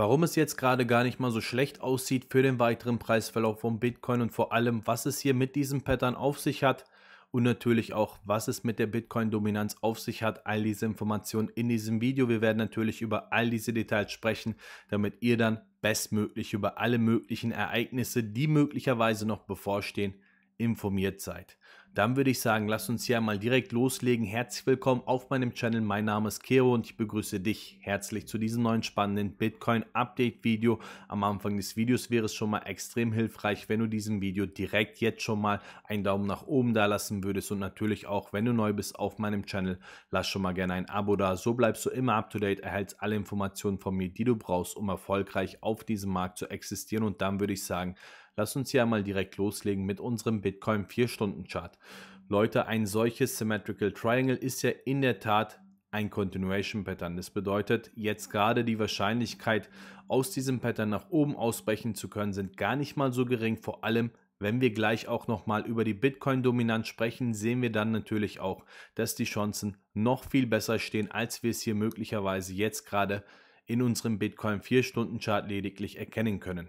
warum es jetzt gerade gar nicht mal so schlecht aussieht für den weiteren Preisverlauf von Bitcoin und vor allem, was es hier mit diesem Pattern auf sich hat und natürlich auch, was es mit der Bitcoin-Dominanz auf sich hat. All diese Informationen in diesem Video. Wir werden natürlich über all diese Details sprechen, damit ihr dann bestmöglich über alle möglichen Ereignisse, die möglicherweise noch bevorstehen, informiert seid. Dann würde ich sagen, lass uns hier mal direkt loslegen. Herzlich willkommen auf meinem Channel. Mein Name ist Kero und ich begrüße dich herzlich zu diesem neuen spannenden Bitcoin Update Video. Am Anfang des Videos wäre es schon mal extrem hilfreich, wenn du diesem Video direkt jetzt schon mal einen Daumen nach oben da lassen würdest und natürlich auch, wenn du neu bist auf meinem Channel, lass schon mal gerne ein Abo da. So bleibst du immer up to date, erhältst alle Informationen von mir, die du brauchst, um erfolgreich auf diesem Markt zu existieren und dann würde ich sagen, Lass uns hier mal direkt loslegen mit unserem Bitcoin 4-Stunden-Chart. Leute, ein solches Symmetrical Triangle ist ja in der Tat ein Continuation Pattern. Das bedeutet, jetzt gerade die Wahrscheinlichkeit, aus diesem Pattern nach oben ausbrechen zu können, sind gar nicht mal so gering, vor allem wenn wir gleich auch nochmal über die Bitcoin-Dominanz sprechen, sehen wir dann natürlich auch, dass die Chancen noch viel besser stehen, als wir es hier möglicherweise jetzt gerade in unserem Bitcoin 4-Stunden-Chart lediglich erkennen können.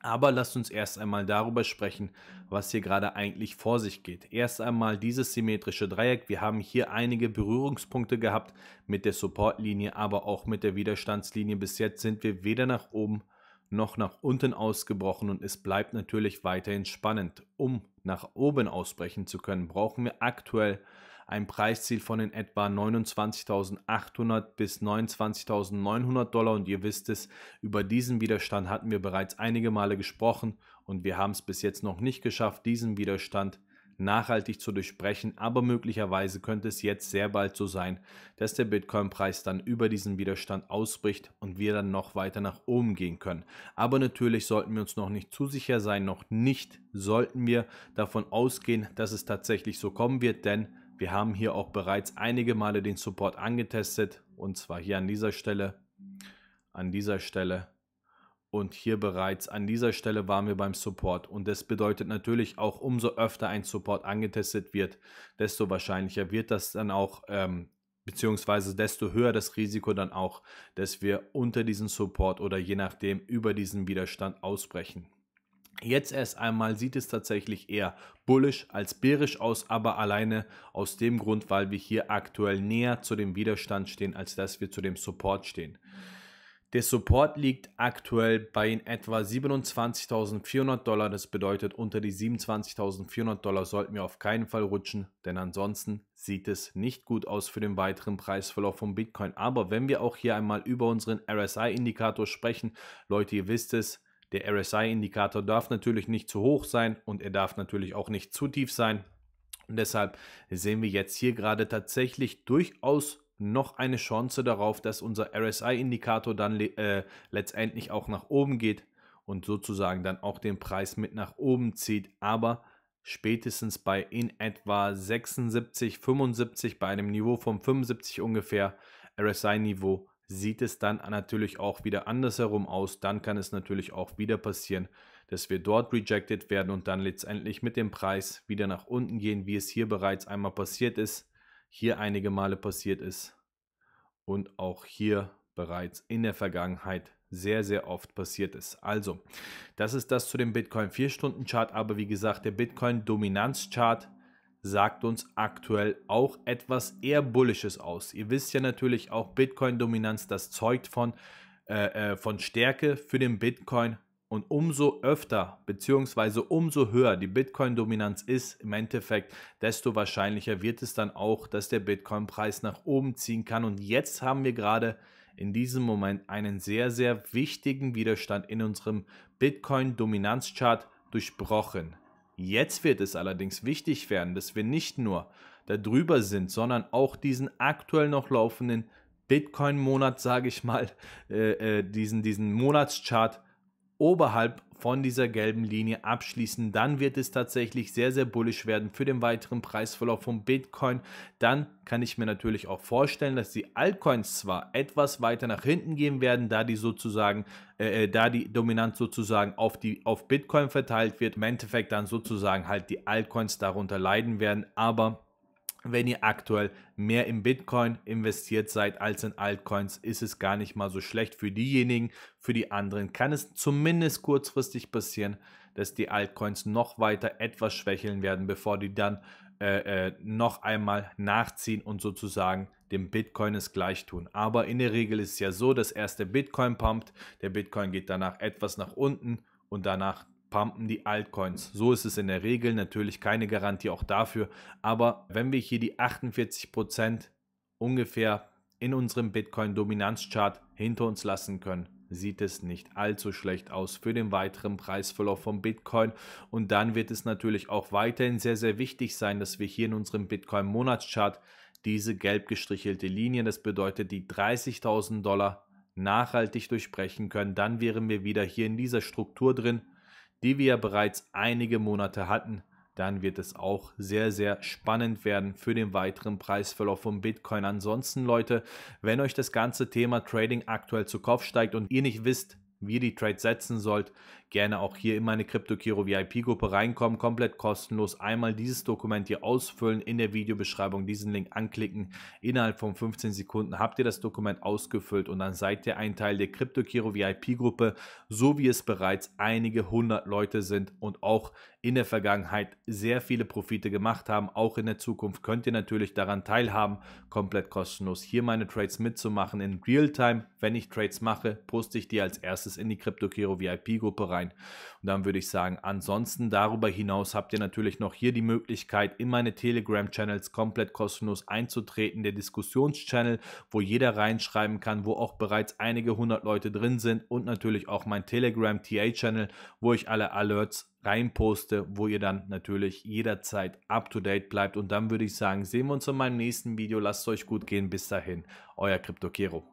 Aber lasst uns erst einmal darüber sprechen, was hier gerade eigentlich vor sich geht. Erst einmal dieses symmetrische Dreieck. Wir haben hier einige Berührungspunkte gehabt mit der Supportlinie, aber auch mit der Widerstandslinie. Bis jetzt sind wir weder nach oben noch nach unten ausgebrochen und es bleibt natürlich weiterhin spannend. Um nach oben ausbrechen zu können, brauchen wir aktuell ein Preisziel von den etwa 29.800 bis 29.900 Dollar. Und ihr wisst es, über diesen Widerstand hatten wir bereits einige Male gesprochen und wir haben es bis jetzt noch nicht geschafft, diesen Widerstand nachhaltig zu durchbrechen, aber möglicherweise könnte es jetzt sehr bald so sein, dass der Bitcoin-Preis dann über diesen Widerstand ausbricht und wir dann noch weiter nach oben gehen können. Aber natürlich sollten wir uns noch nicht zu sicher sein, noch nicht sollten wir davon ausgehen, dass es tatsächlich so kommen wird, denn wir haben hier auch bereits einige Male den Support angetestet und zwar hier an dieser Stelle, an dieser Stelle und hier bereits an dieser Stelle waren wir beim Support und das bedeutet natürlich auch umso öfter ein Support angetestet wird, desto wahrscheinlicher wird das dann auch ähm, beziehungsweise desto höher das Risiko dann auch, dass wir unter diesen Support oder je nachdem über diesen Widerstand ausbrechen. Jetzt erst einmal sieht es tatsächlich eher bullisch als bärisch aus, aber alleine aus dem Grund, weil wir hier aktuell näher zu dem Widerstand stehen, als dass wir zu dem Support stehen. Der Support liegt aktuell bei in etwa 27.400 Dollar. Das bedeutet, unter die 27.400 Dollar sollten wir auf keinen Fall rutschen, denn ansonsten sieht es nicht gut aus für den weiteren Preisverlauf von Bitcoin. Aber wenn wir auch hier einmal über unseren RSI-Indikator sprechen, Leute, ihr wisst es, der RSI-Indikator darf natürlich nicht zu hoch sein und er darf natürlich auch nicht zu tief sein. Und deshalb sehen wir jetzt hier gerade tatsächlich durchaus noch eine Chance darauf, dass unser RSI-Indikator dann äh, letztendlich auch nach oben geht und sozusagen dann auch den Preis mit nach oben zieht. Aber spätestens bei in etwa 76, 75, bei einem Niveau von 75 ungefähr RSI-Niveau sieht es dann natürlich auch wieder andersherum aus. Dann kann es natürlich auch wieder passieren, dass wir dort rejected werden und dann letztendlich mit dem Preis wieder nach unten gehen, wie es hier bereits einmal passiert ist, hier einige Male passiert ist und auch hier bereits in der Vergangenheit sehr, sehr oft passiert ist. Also, das ist das zu dem Bitcoin 4-Stunden-Chart, aber wie gesagt, der Bitcoin-Dominanz-Chart sagt uns aktuell auch etwas eher Bullisches aus. Ihr wisst ja natürlich auch Bitcoin-Dominanz, das zeugt von, äh, äh von Stärke für den Bitcoin. Und umso öfter bzw. umso höher die Bitcoin-Dominanz ist im Endeffekt, desto wahrscheinlicher wird es dann auch, dass der Bitcoin-Preis nach oben ziehen kann. Und jetzt haben wir gerade in diesem Moment einen sehr, sehr wichtigen Widerstand in unserem Bitcoin-Dominanzchart durchbrochen. Jetzt wird es allerdings wichtig werden, dass wir nicht nur darüber sind, sondern auch diesen aktuell noch laufenden Bitcoin-Monat, sage ich mal, äh, äh diesen, diesen Monatschart oberhalb von dieser gelben Linie abschließen, dann wird es tatsächlich sehr, sehr bullisch werden für den weiteren Preisverlauf von Bitcoin. Dann kann ich mir natürlich auch vorstellen, dass die Altcoins zwar etwas weiter nach hinten gehen werden, da die sozusagen, äh, äh da die Dominanz sozusagen auf, die, auf Bitcoin verteilt wird, im Endeffekt dann sozusagen halt die Altcoins darunter leiden werden, aber wenn ihr aktuell mehr in Bitcoin investiert seid als in Altcoins, ist es gar nicht mal so schlecht für diejenigen. Für die anderen kann es zumindest kurzfristig passieren, dass die Altcoins noch weiter etwas schwächeln werden, bevor die dann äh, äh, noch einmal nachziehen und sozusagen dem Bitcoin es gleich tun. Aber in der Regel ist es ja so, dass erst der Bitcoin pumpt, der Bitcoin geht danach etwas nach unten und danach pumpen die Altcoins. So ist es in der Regel, natürlich keine Garantie auch dafür. Aber wenn wir hier die 48% ungefähr in unserem Bitcoin-Dominanzchart hinter uns lassen können, sieht es nicht allzu schlecht aus für den weiteren Preisverlauf von Bitcoin. Und dann wird es natürlich auch weiterhin sehr, sehr wichtig sein, dass wir hier in unserem Bitcoin-Monatschart diese gelb gestrichelte Linie, das bedeutet die 30.000 Dollar, nachhaltig durchbrechen können. Dann wären wir wieder hier in dieser Struktur drin, die wir bereits einige Monate hatten, dann wird es auch sehr, sehr spannend werden für den weiteren Preisverlauf von Bitcoin. Ansonsten, Leute, wenn euch das ganze Thema Trading aktuell zu Kopf steigt und ihr nicht wisst, wie ihr die Trades setzen sollt, gerne auch hier in meine CryptoKiro VIP-Gruppe reinkommen, komplett kostenlos. Einmal dieses Dokument hier ausfüllen, in der Videobeschreibung diesen Link anklicken. Innerhalb von 15 Sekunden habt ihr das Dokument ausgefüllt und dann seid ihr ein Teil der CryptoKiro VIP-Gruppe, so wie es bereits einige hundert Leute sind und auch in der Vergangenheit sehr viele Profite gemacht haben. Auch in der Zukunft könnt ihr natürlich daran teilhaben, komplett kostenlos hier meine Trades mitzumachen in Realtime. Wenn ich Trades mache, poste ich die als erstes in die CryptoKiro VIP-Gruppe rein rein. Und dann würde ich sagen, ansonsten darüber hinaus habt ihr natürlich noch hier die Möglichkeit, in meine Telegram-Channels komplett kostenlos einzutreten. Der Diskussionschannel, wo jeder reinschreiben kann, wo auch bereits einige hundert Leute drin sind und natürlich auch mein Telegram-TA-Channel, wo ich alle Alerts reinposte, wo ihr dann natürlich jederzeit up to date bleibt. Und dann würde ich sagen, sehen wir uns in meinem nächsten Video. Lasst es euch gut gehen. Bis dahin, euer Crypto Kero.